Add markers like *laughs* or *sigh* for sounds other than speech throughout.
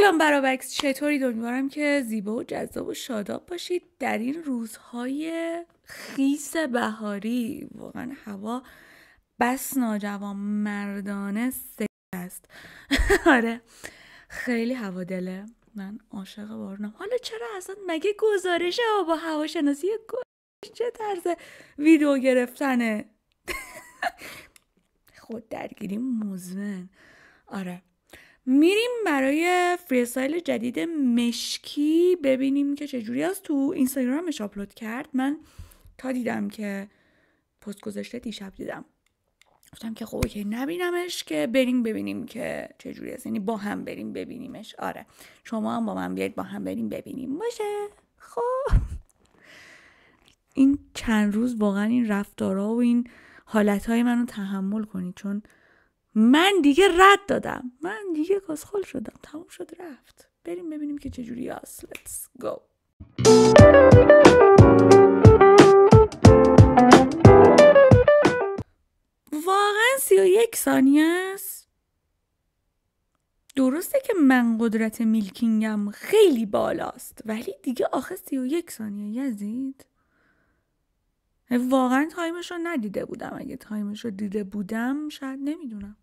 سلام برابکس چطوری امیدوارم که زیبا و جذاب و شاداب باشید در این روزهای خیس بهاری واقعا هوا بس ناجوان مردانه س است *laughs* آره خیلی هوا دله من عاشق بارونم حالا چرا اصلا مگه گزارش هوا شناسی هواشناسی چه طرز ویدیو گرفتنه *laughs* خود درگیری مزمن آره میریم برای فریستایل جدید مشکی ببینیم که چجوری از تو اینستاگرامش آپلود کرد من تا دیدم که پست گذاشته دیشب دیدم گفتم که خب اوکی نبینمش که بریم ببینیم که چجوری است یعنی با هم بریم ببینیمش آره شما هم با من بیاید با هم بریم ببینیم باشه خب این چند روز واقعا این رفتارا و این حالتهای منو تحمل کنید چون من دیگه رد دادم من دیگه کسخل شدم تموم شد رفت بریم ببینیم که چجوری هست let's go واقعا سی و یک ثانیه است درسته که من قدرت میلکینگم خیلی بالاست ولی دیگه آخه سی و یک ثانیه یزید واقعا تایمش رو ندیده بودم اگه تایمش رو دیده بودم شاید نمیدونم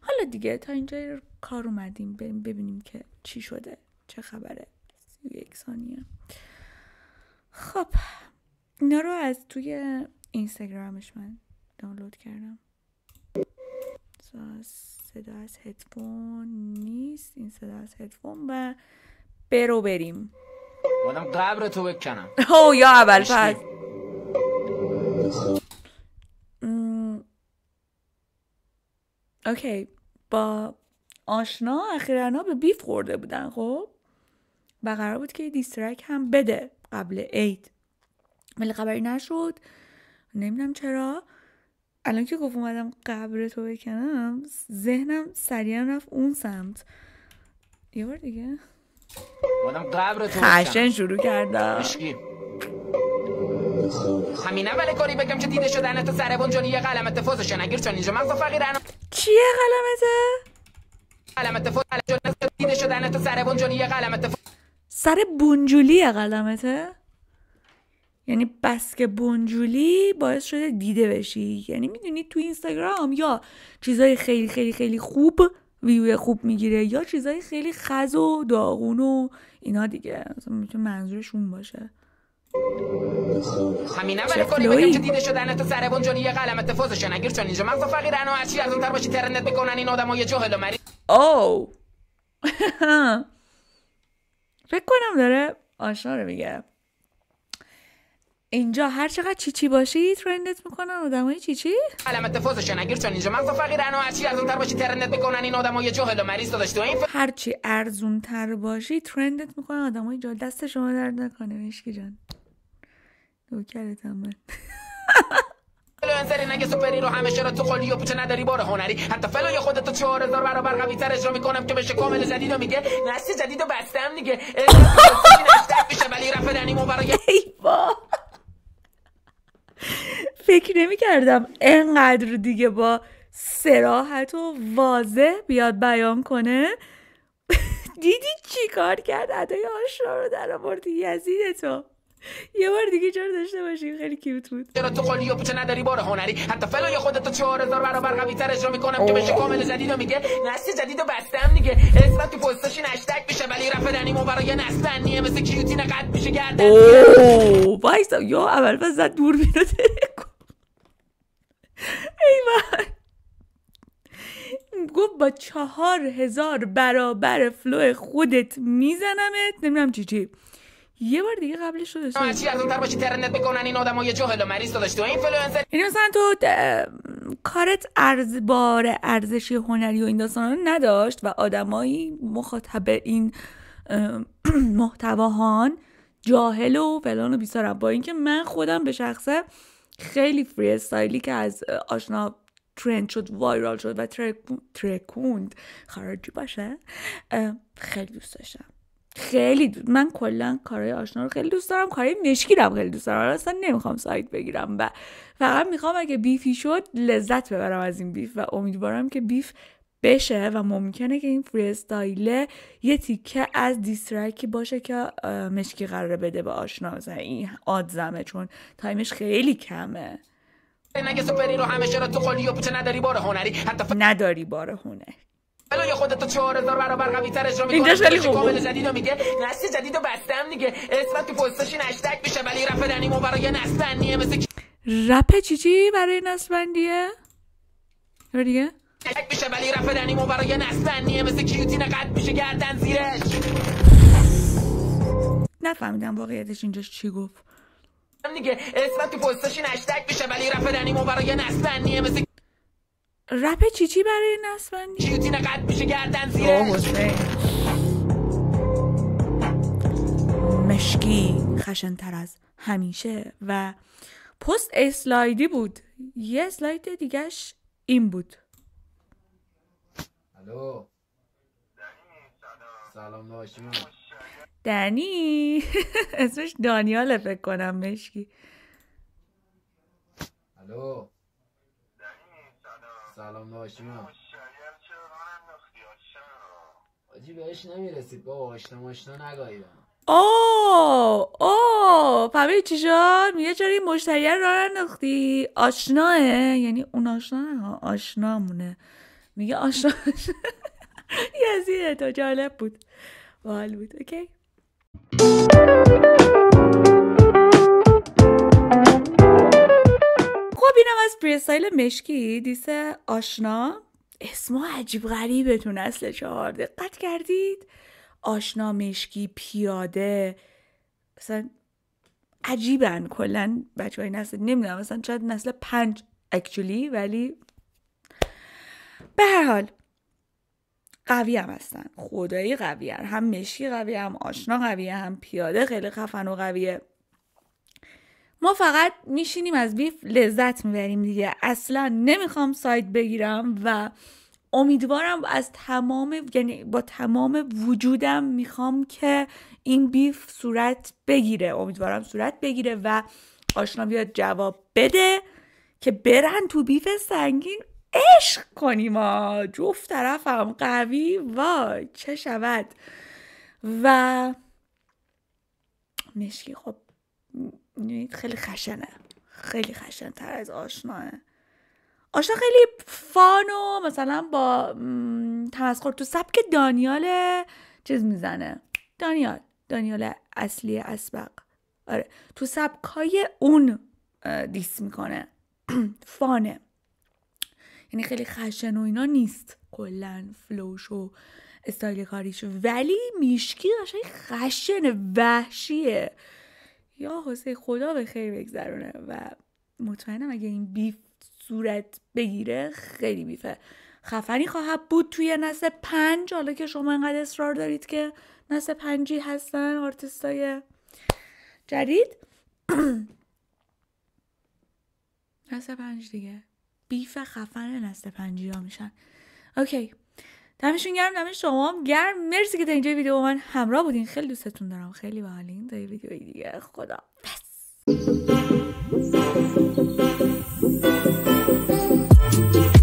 حالا دیگه تا اینجا کار اومدیم بریم ببینیم که چی شده چه خبره یک ثانیه خب اینا رو از توی اینستاگرامش من دانلود کردم صدا از هدفون نیست این صدا از هدفون و برو بریم بادم قبر تو بکنم *laughs* او یا اول پس اوکی با آشنا اخیرا به بیف خورده بودن خب و قرار بود که دیسترک هم بده قبل عید ولی خبری نشد نمیدونم چرا الان که گفت اومدم قبر تو بکنم ذهنم سریعا رفت اون سمت یه بار دیگه اومدم شروع کردم همین اول کاری بگم که دیده شدن تو سر بونجولی یه قلمت شن نگیر چون اینجا مغز فقیر چیه قلمته قلمت فوز دیده شدن تو سر بونجولی یه قلمت سر بونجولی قلمته یعنی بس که بونجولی باعث شده دیده بشی یعنی میدونی تو اینستاگرام یا چیزای خیلی خیلی خیلی خوب ویو خوب میگیره یا چیزای خیلی خز و داغون و اینا دیگه مثلا منظورش اون باشه همینه ولی کاری بگم که دیده شدن تو سر بنجانی یه قلم فازشن اگر چون اینجا مغز فقیرن و هرچی از اونتر باشی ترنت بکنن این آدم های جاهل و مریض او *laughs* فکر کنم داره آشنا رو میگه اینجا هر چقدر چی چی باشی ترندت میکنن آدمای چی چی علامت فازشن اگر چون اینجا مغز فقیرن و هرچی تر باشی ترندت بکنن این آدمای جاهل و مریض داداش تو این هرچی ارزونتر باشی ترندت میکنن آدمای جاهل دست شما درد نکنه مشکی جان هم من اینفلوئنسری نگه سوپری رو همه شرا تو قلی و پوچه نداری بار هنری حتی یه خودتو چهار هزار برابر قوی تر اجرا میکنم که بشه کامل جدیدو میگه نسی جدیدو بستم دیگه میشه ولی رفدنیمو برای *laughs* فکر نمی کردم انقدر دیگه با سراحت و واضح بیاد بیان کنه *laughs* دیدی چی کار کرد ادای آشنا رو در آوردی یزید تو *laughs* یه بار دیگه چرا داشته باشیم خیلی کیوت بود چرا تو قالی یا پوچه نداری بار هنری حتی فلای چهار 4000 برابر قوی تر اجرا میکنم که بشه کامل و میگه نسل و بستم دیگه اسمت تو پستاش نشتک میشه ولی رفدنی مو برای نسل فنیه مثل کیوتی نقد میشه گردن وایس یا اول پس زد دور میره *laughs* ای گفت با چهار هزار برابر فلو خودت میزنمت نمیدونم چی چی یه بار دیگه قبلش شده از اون باشی ترنت بکنن این آدمای جاهل و مریض داشت و اینفلوئنسر یعنی مثلا تو کارت ارز بار ارزشی هنری و این داستان نداشت و آدمایی مخاطب این *clears throat* محتواهان جاهل و فلان و بیسارم با اینکه من خودم به شخصه خیلی فری استایلی که از آشنا ترند شد وایرال شد و ترکوند خارجی باشه خیلی دوست داشتم خیلی من کلا کارهای آشنا رو خیلی دوست دارم کارهای مشکی رو خیلی دوست دارم اصلا نمیخوام سایت بگیرم و فقط میخوام اگه بیفی شد لذت ببرم از این بیف و امیدوارم که بیف بشه و ممکنه که این فریستایله یه تیکه از دیسترکی باشه که مشکی قرار بده به آشنا این آدزمه چون تایمش خیلی کمه رو تو نداری بار هنری نداری بار الان یا خودت تو 4000 برابر قوی تر اجرا رو اینجاش خیلی خوبه کامل جدیدو میگه نسل جدیدو بستم دیگه اسمت تو پستش این هشتگ میشه ولی رپ دنیمو برای نسل بندیه مثل رپ چی چی برای نسل بندیه آره دیگه هشتگ میشه ولی رپ دنیمو برای نسل بندیه مثل کیوتین قد میشه گردن زیرش نفهمیدم واقعیتش اینجاش چی گفت دیگه اسمت تو پستش این هشتگ میشه ولی رپ دنیمو برای نسل بندیه مثل رپ چیچی برای نسبندی چیوتین قد گردن زیره مشکی خشنتر از همیشه و پست اسلایدی بود یه اسلاید دیگهش این بود الو سلام دنی *laughs* اسمش دانیاله فکر کنم مشکی الو سلام داشتیم آجی بهش نمیرسید بابا آشنا ماشنا آه آه پبه چی شد میگه چرا این مشتری رو انداختی آشناه یعنی اون آشنا نه آشنامونه میگه آشنا *laughs* یزیده تا جالب بود وال بود اوکی سایل مشکی دیسه آشنا اسمو عجیب غریبه تو نسل چهار دقت کردید آشنا مشکی پیاده مثلا عجیبن کلا بچه های نسل نمیدونم مثلا شاید نسل پنج اکچولی ولی به هر حال قوی هم هستن خدایی قوی هم, هم مشکی قوی هم آشنا قویه هم پیاده خیلی خفن و قویه ما فقط میشینیم از بیف لذت میبریم دیگه اصلا نمیخوام سایت بگیرم و امیدوارم از تمام یعنی با تمام وجودم میخوام که این بیف صورت بگیره امیدوارم صورت بگیره و آشنا بیاد جواب بده که برن تو بیف سنگین عشق کنیم ما جفت طرفم قوی وای چه شود و مشکی خب میدونید خیلی خشنه خیلی خشن تر از آشناه آشنا خیلی فان و مثلا با تمسخر تو سبک دانیال چیز میزنه دانیال دانیال اصلی اسبق آره تو سبک های اون دیس میکنه *clears throat* فانه یعنی خیلی خشن و اینا نیست کلا فلوش و استایل کاریش ولی میشکی قشنگ خشنه وحشیه یا حسین خدا به خیر بگذرونه و مطمئنم اگه این بیف صورت بگیره خیلی بیفه خفنی خواهد بود توی نسل پنج حالا که شما انقدر اصرار دارید که نسل پنجی هستن آرتستای جدید *clears throat* نسل پنج دیگه بیف خفن نسل پنجی ها میشن اوکی دمشون گرم دم شما هم گرم مرسی که تا اینجا ویدیو با من همراه بودین خیلی دوستتون دارم خیلی باحالین تا ویدیو دیگه خدا پس